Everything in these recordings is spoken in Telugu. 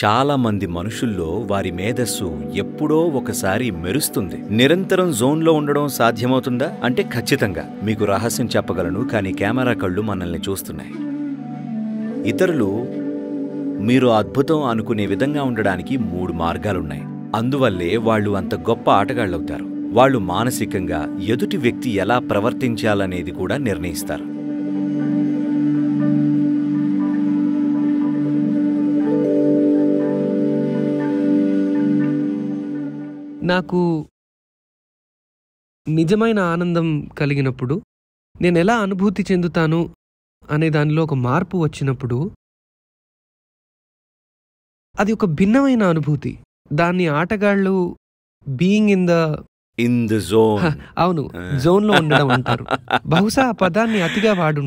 చాలామంది మనుషుల్లో వారి మేధస్సు ఎప్పుడో ఒకసారి మెరుస్తుంది నిరంతరం జోన్లో ఉండడం సాధ్యమవుతుందా అంటే ఖచ్చితంగా మీకు రహస్యం చెప్పగలను కానీ కెమెరా కళ్ళు మనల్ని చూస్తున్నాయి ఇతరులు మీరు అద్భుతం అనుకునే విధంగా ఉండడానికి మూడు మార్గాలున్నాయి అందువల్లే వాళ్ళు అంత గొప్ప ఆటగాళ్ళవుతారు వాళ్ళు మానసికంగా ఎదుటి వ్యక్తి ఎలా ప్రవర్తించాలనేది కూడా నిర్ణయిస్తారు నాకు నిజమైన ఆనందం కలిగినప్పుడు నేను ఎలా అనుభూతి చెందుతాను అనే దానిలో ఒక మార్పు వచ్చినప్పుడు అది ఒక భిన్నమైన అనుభూతి దాన్ని ఆటగాళ్ళు being in the in the zone అవును జోన్లో ఉండడం అంటారు బహుశా ఆ పదాన్ని అతిగా వాడు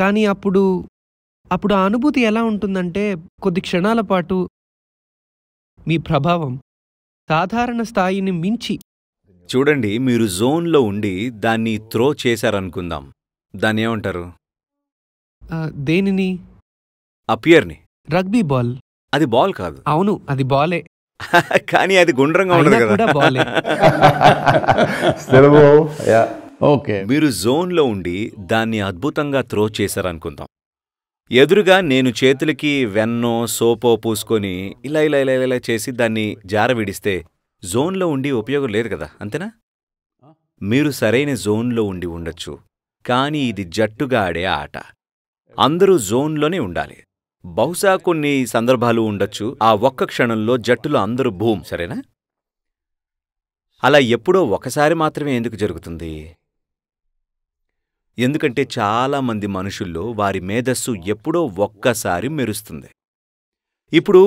కానీ అప్పుడు అప్పుడు ఆ అనుభూతి ఎలా ఉంటుందంటే కొద్ది క్షణాల పాటు మీ ప్రభావం సాధారణ స్థాయిని మించి చూడండి మీరు జోన్లో ఉండి దాన్ని త్రో చేశారనుకుందాం దాన్ని ఏమంటారు దేనిని అపియర్ని రగ్బీ బాల్ అది బాల్ కాదు అవును అది బాలే కానీ అది గుండ్రంగా ఉండదు కదా బాలే ఓకే మీరు జోన్లో ఉండి దాన్ని అద్భుతంగా త్రో చేశారనుకుందాం ఎదురుగా నేను చేతులకి వెన్నో సోపో పూసుకొని ఇలా ఇలా ఇలా ఇలా చేసి దాన్ని జార విడిస్తే జోన్లో ఉండి ఉపయోగం లేదు కదా అంతేనా మీరు సరైన జోన్లో ఉండి ఉండొచ్చు కానీ ఇది జట్టుగా ఆడే ఆట అందరూ జోన్లోనే ఉండాలి బహుశా కొన్ని సందర్భాలు ఉండొచ్చు ఆ ఒక్క క్షణంలో జట్టులో అందరూ భూమ్ సరేనా అలా ఎప్పుడో ఒకసారి మాత్రమే ఎందుకు జరుగుతుంది ఎందుకంటే చాలామంది మనుషుల్లో వారి మేధస్సు ఎప్పుడో ఒక్కసారి మెరుస్తుంది ఇప్పుడు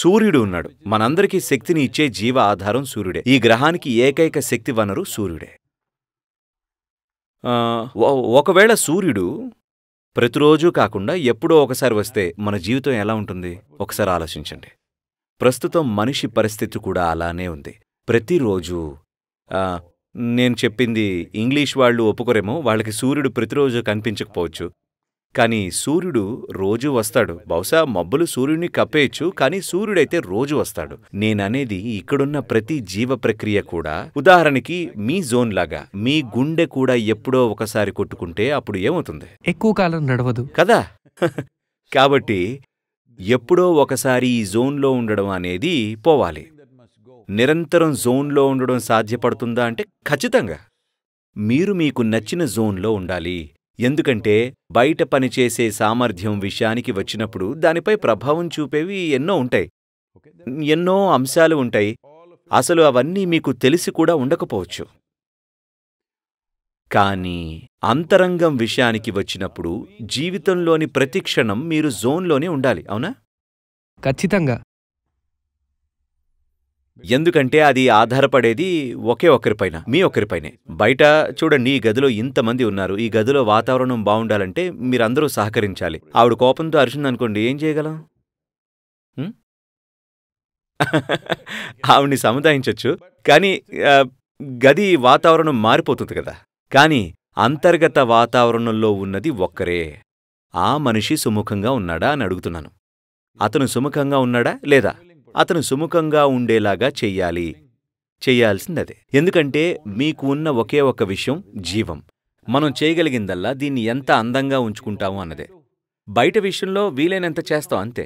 సూర్యుడు ఉన్నాడు మనందరికీ శక్తిని ఇచ్చే జీవ ఆధారం సూర్యుడే ఈ గ్రహానికి ఏకైక శక్తి వనరు సూర్యుడే ఒకవేళ సూర్యుడు ప్రతిరోజు కాకుండా ఎప్పుడో ఒకసారి వస్తే మన జీవితం ఎలా ఉంటుంది ఒకసారి ఆలోచించండి ప్రస్తుతం మనిషి పరిస్థితి కూడా అలానే ఉంది ప్రతిరోజు నేను చెప్పింది ఇంగ్లీష్ వాళ్ళు ఒప్పుకోరేమో వాళ్ళకి సూర్యుడు ప్రతిరోజు కనిపించకపోవచ్చు కానీ సూర్యుడు రోజు వస్తాడు బహుశా మబ్బులు సూర్యుడిని కప్పేయచ్చు కానీ సూర్యుడైతే రోజు వస్తాడు నేననేది ఇక్కడున్న ప్రతి జీవ ప్రక్రియ కూడా ఉదాహరణకి మీ జోన్ లాగా మీ గుండె కూడా ఎప్పుడో ఒకసారి కొట్టుకుంటే అప్పుడు ఏమవుతుంది ఎక్కువ కాలం నడవదు కదా కాబట్టి ఎప్పుడో ఒకసారి ఈ జోన్లో ఉండడం అనేది పోవాలి నిరంతరం జోన్లో ఉండడం సాధ్యపడుతుందా అంటే ఖచ్చితంగా మీరు మీకు నచ్చిన జోన్లో ఉండాలి ఎందుకంటే బయట పనిచేసే సామర్థ్యం విషయానికి వచ్చినప్పుడు దానిపై ప్రభావం చూపేవి ఎన్నో ఉంటాయి ఎన్నో అంశాలు ఉంటాయి అసలు అవన్నీ మీకు తెలిసి కూడా ఉండకపోవచ్చు కానీ అంతరంగం విషయానికి వచ్చినప్పుడు జీవితంలోని ప్రతి క్షణం మీరు జోన్లోనే ఉండాలి అవునా ఖచ్చితంగా ఎందుకంటే అది ఆధారపడేది ఒకే ఒక్కరిపైన మీ ఒక్కరిపైనే బయట చూడండి ఈ గదిలో ఇంతమంది ఉన్నారు ఈ గదిలో వాతావరణం బాగుండాలంటే మీరందరూ సహకరించాలి ఆవిడ కోపంతో అనుకోండి ఏం చేయగలం ఆవిడ్ని సముదాయించవచ్చు కానీ గది వాతావరణం మారిపోతుంది కదా కానీ అంతర్గత వాతావరణంలో ఉన్నది ఒక్కరే ఆ మనిషి సుముఖంగా ఉన్నాడా అని అడుగుతున్నాను అతను సుముఖంగా ఉన్నాడా లేదా అతను సుముఖంగా ఉండేలాగా చెయ్యాలి చెయ్యాల్సిందదే ఎందుకంటే మీకు ఉన్న ఒకే ఒక విషయం జీవం మనం చేయగలిగిందల్లా దీన్ని ఎంత అందంగా ఉంచుకుంటాము అన్నదే బయట విషయంలో వీలైనంత చేస్తాం అంతే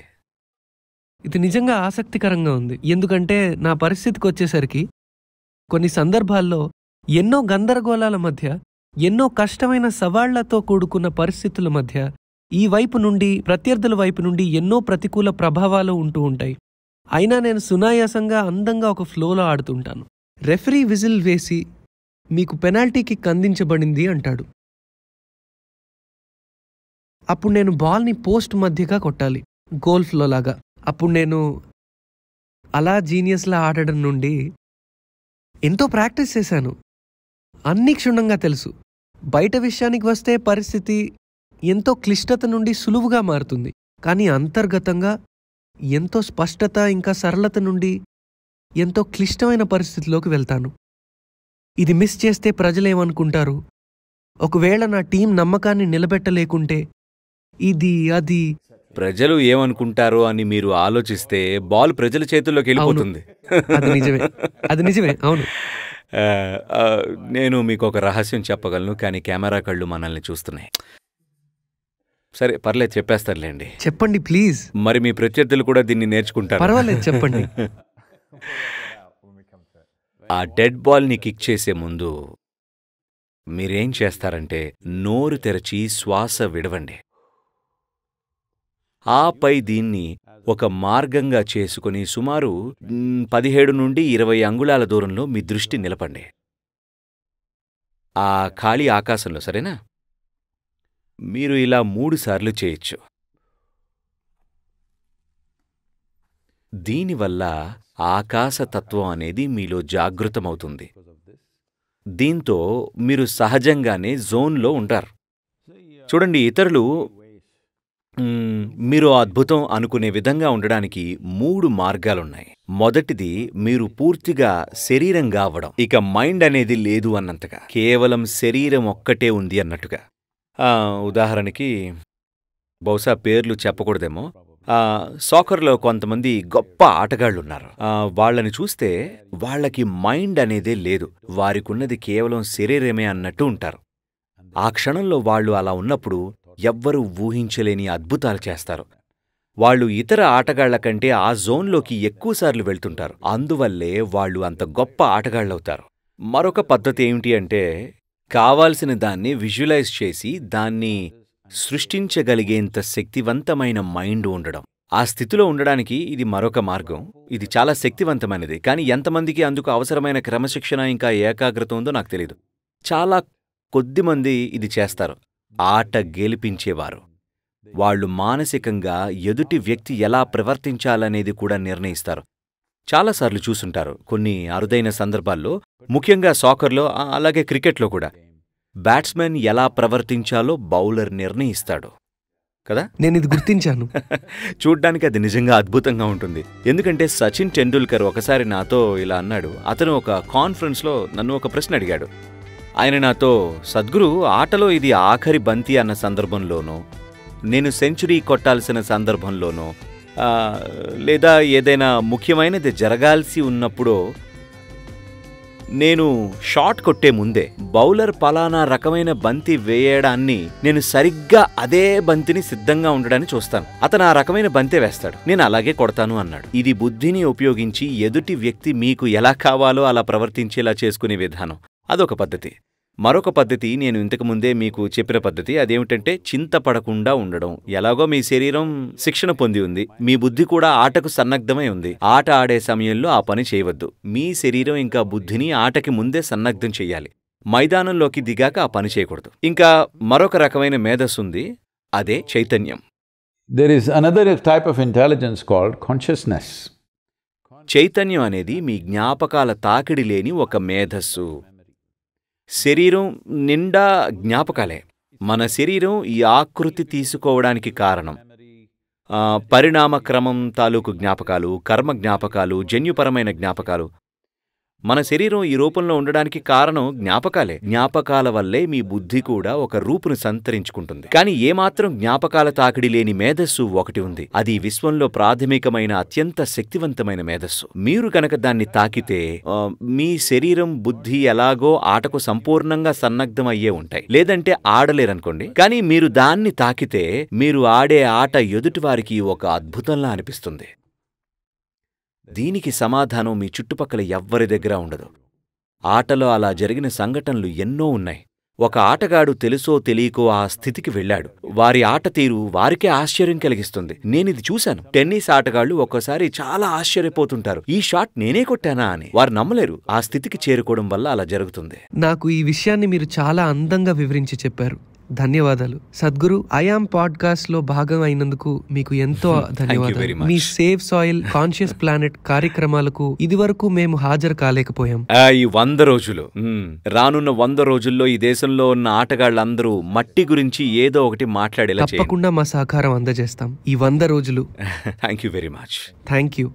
ఇది నిజంగా ఆసక్తికరంగా ఉంది ఎందుకంటే నా పరిస్థితికి వచ్చేసరికి కొన్ని సందర్భాల్లో ఎన్నో గందరగోళాల మధ్య ఎన్నో కష్టమైన సవాళ్లతో కూడుకున్న పరిస్థితుల మధ్య ఈ వైపు నుండి ప్రత్యర్థుల వైపు నుండి ఎన్నో ప్రతికూల ప్రభావాలు ఉంటూ ఉంటాయి అయినా నేను సునాయాసంగా అందంగా ఒక ఫ్లోలో ఆడుతుంటాను రెఫరీ విజిల్ వేసి మీకు పెనాల్టీకి కందించబడింది అంటాడు అప్పుడు నేను బాల్ని పోస్ట్ మధ్యగా కొట్టాలి గోల్ఫ్లో లాగా అప్పుడు నేను అలా జీనియస్లా ఆడడం నుండి ఎంతో ప్రాక్టీస్ చేశాను అన్ని క్షుణ్ణంగా తెలుసు బయట విషయానికి వస్తే పరిస్థితి ఎంతో క్లిష్టత నుండి సులువుగా మారుతుంది కానీ అంతర్గతంగా ఎంతో స్పష్టత ఇంకా సరళత నుండి ఎంతో క్లిష్టమైన పరిస్థితిలోకి వెళ్తాను ఇది మిస్ చేస్తే ప్రజలేమనుకుంటారు ఒకవేళ నా టీం నమ్మకాన్ని నిలబెట్టలేకుంటే ఇది అది ప్రజలు ఏమనుకుంటారో అని మీరు ఆలోచిస్తే బాల్ ప్రజల చేతుల్లోకి వెళ్ళిపోతుంది అది నిజమే అది నిజమే అవును నేను మీకు ఒక రహస్యం చెప్పగలను కానీ కెమెరా కళ్ళు మనల్ని చూస్తున్నాయి సరే పర్లేదు చెప్పేస్తారులేండి చెప్పండి ప్లీజ్ మరి మీ ప్రత్యర్థులు కూడా దీన్ని నేర్చుకుంటారు పర్వాలేదు చెప్పండి ఆ డెడ్ బాల్ని కిక్ చేసే ముందు మీరేం చేస్తారంటే నోరు తెరచి శ్వాస విడవండి ఆపై దీన్ని ఒక మార్గంగా చేసుకుని సుమారు పదిహేడు నుండి ఇరవై అంగుళాల దూరంలో మీ దృష్టి నిలపండి ఆ ఖాళీ ఆకాశంలో సరేనా మీరు ఇలా మూడుసార్లు చేయొచ్చు దీనివల్ల ఆకాశతత్వం అనేది మీలో జాగృతమవుతుంది దీంతో మీరు సహజంగానే జోన్లో ఉంటారు చూడండి ఇతరులు మీరు అద్భుతం అనుకునే విధంగా ఉండడానికి మూడు మార్గాలున్నాయి మొదటిది మీరు పూర్తిగా శరీరంగా అవ్వడం ఇక మైండ్ అనేది లేదు అన్నంతగా కేవలం శరీరం ఒక్కటే ఉంది అన్నట్టుగా ఉదాహరణకి బహుశా పేర్లు చెప్పకూడదేమో సాకర్లో కొంతమంది గొప్ప ఆటగాళ్లు ఉన్నారు వాళ్ళని చూస్తే వాళ్ళకి మైండ్ అనేదే లేదు వారికున్నది కేవలం శరీరమే అన్నట్టు ఉంటారు ఆ క్షణంలో వాళ్ళు అలా ఉన్నప్పుడు ఎవ్వరూ ఊహించలేని అద్భుతాలు చేస్తారు వాళ్ళు ఇతర ఆటగాళ్ల కంటే ఆ జోన్లోకి ఎక్కువసార్లు వెళ్తుంటారు అందువల్లే వాళ్ళు అంత గొప్ప ఆటగాళ్లవుతారు మరొక పద్ధతి ఏమిటి అంటే కావాల్సిన దాన్ని విజువలైజ్ చేసి దాన్ని సృష్టించగలిగేంత శక్తివంతమైన మైండ్ ఉండడం ఆ స్థితిలో ఉండడానికి ఇది మరొక మార్గం ఇది చాలా శక్తివంతమైనది కానీ ఎంతమందికి అందుకు అవసరమైన క్రమశిక్షణ ఇంకా ఏకాగ్రత ఉందో నాకు తెలియదు చాలా కొద్దిమంది ఇది చేస్తారు ఆట గెలిపించేవారు వాళ్ళు మానసికంగా ఎదుటి వ్యక్తి ఎలా ప్రవర్తించాలనేది కూడా నిర్ణయిస్తారు చాలాసార్లు చూసుంటారు కొన్ని అరుదైన సందర్భాల్లో ముఖ్యంగా సాకర్లో అలాగే క్రికెట్లో కూడా బ్యాట్స్మెన్ ఎలా ప్రవర్తించాలో బౌలర్ నిర్ణయిస్తాడు కదా నేను ఇది గుర్తించాను చూడ్డానికి అది నిజంగా అద్భుతంగా ఉంటుంది ఎందుకంటే సచిన్ టెండూల్కర్ ఒకసారి నాతో ఇలా అన్నాడు అతను ఒక కాన్ఫరెన్స్లో నన్ను ఒక ప్రశ్న అడిగాడు ఆయన నాతో సద్గురు ఆటలో ఇది ఆఖరి బంతి అన్న సందర్భంలోనూ నేను సెంచరీ కొట్టాల్సిన సందర్భంలోనూ లేదా ఏదైనా ముఖ్యమైనది జరగాల్సి ఉన్నప్పుడు నేను షాట్ కొట్టే ముందే బౌలర్ పలానా రకమైన బంతి వేయడాన్ని నేను సరిగ్గా అదే బంతిని సిద్ధంగా ఉండడాన్ని చూస్తాను అతను ఆ రకమైన బంతే వేస్తాడు నేను అలాగే కొడతాను అన్నాడు ఇది బుద్ధిని ఉపయోగించి ఎదుటి వ్యక్తి మీకు ఎలా కావాలో అలా ప్రవర్తించేలా చేసుకునే విధానం అదొక పద్ధతి మరొక పద్ధతి నేను ఇంతకుముందే మీకు చెప్పిన పద్ధతి అదేమిటంటే చింతపడకుండా ఉండడం ఎలాగో మీ శరీరం శిక్షణ పొంది ఉంది మీ బుద్ధి కూడా ఆటకు సన్నగ్ధమై ఉంది ఆట ఆడే సమయంలో ఆ పని చేయవద్దు మీ శరీరం ఇంకా బుద్ధిని ఆటకి ముందే సన్నగ్ధం చెయ్యాలి మైదానంలోకి దిగాక ఆ పని చేయకూడదు ఇంకా మరొక రకమైన మేధస్సు ఉంది అదే చైతన్యం there is another type of intelligence called consciousness చైతన్యం అనేది మీ జ్ఞాపకాల తాకిడి లేని ఒక మేధస్సు శరీరం నిండా జ్ఞాపకాలే మన శరీరం ఈ ఆకృతి తీసుకోవడానికి కారణం పరిణామ క్రమం తాలూకు జ్ఞాపకాలు కర్మ జ్ఞాపకాలు జన్యుపరమైన జ్ఞాపకాలు మన శరీరం ఈ రూపంలో ఉండడానికి కారణం జ్ఞాపకాలే జ్ఞాపకాల వల్లే మీ బుద్ధి కూడా ఒక రూపును సంతరించుకుంటుంది కానీ ఏమాత్రం జ్ఞాపకాల తాకిడి లేని మేధస్సు ఒకటి ఉంది అది విశ్వంలో ప్రాథమికమైన అత్యంత శక్తివంతమైన మేధస్సు మీరు కనుక దాన్ని తాకితే మీ శరీరం బుద్ధి ఎలాగో ఆటకు సంపూర్ణంగా సన్నగ్ధం అయ్యే ఉంటాయి లేదంటే ఆడలేరనుకోండి కానీ మీరు దాన్ని తాకితే మీరు ఆడే ఆట ఎదుటివారికి ఒక అద్భుతంలా అనిపిస్తుంది దీనికి సమాధానం మీ చుట్టుపక్కల ఎవ్వరి దగ్గర ఉండదు ఆటలో అలా జరిగిన సంఘటనలు ఎన్నో ఉన్నాయి ఒక ఆటగాడు తెలుసో తెలియకో ఆ స్థితికి వెళ్ళాడు వారి ఆట తీరు వారికే ఆశ్చర్యం కలిగిస్తుంది నేనిది చూశాను టెన్నిస్ ఆటగాళ్లు ఒక్కసారి చాలా ఆశ్చర్యపోతుంటారు ఈ షాట్ నేనే కొట్టానా అని వారు నమ్మలేరు ఆ స్థితికి చేరుకోవడం వల్ల అలా జరుగుతుంది నాకు ఈ విషయాన్ని మీరు చాలా అందంగా వివరించి చెప్పారు ధన్యవాదాలు సద్గురు ఐఆమ్ పాడ్కాస్ట్ లో భాగం అయినందుకు మీకు ఎంతో ధన్యవాదాలు మీ సేఫ్ సాయిల్ కాన్షియస్ ప్లానెట్ కార్యక్రమాలకు ఇది వరకు మేము హాజరు కాలేకపోయాం ఈ వంద రోజులు రానున్న వంద రోజుల్లో ఈ దేశంలో ఉన్న ఆటగాళ్ళందరూ మట్టి గురించి ఏదో ఒకటి మాట్లాడేలా తప్పకుండా మా సహకారం అందజేస్తాం ఈ వంద రోజులు thank you very much thank you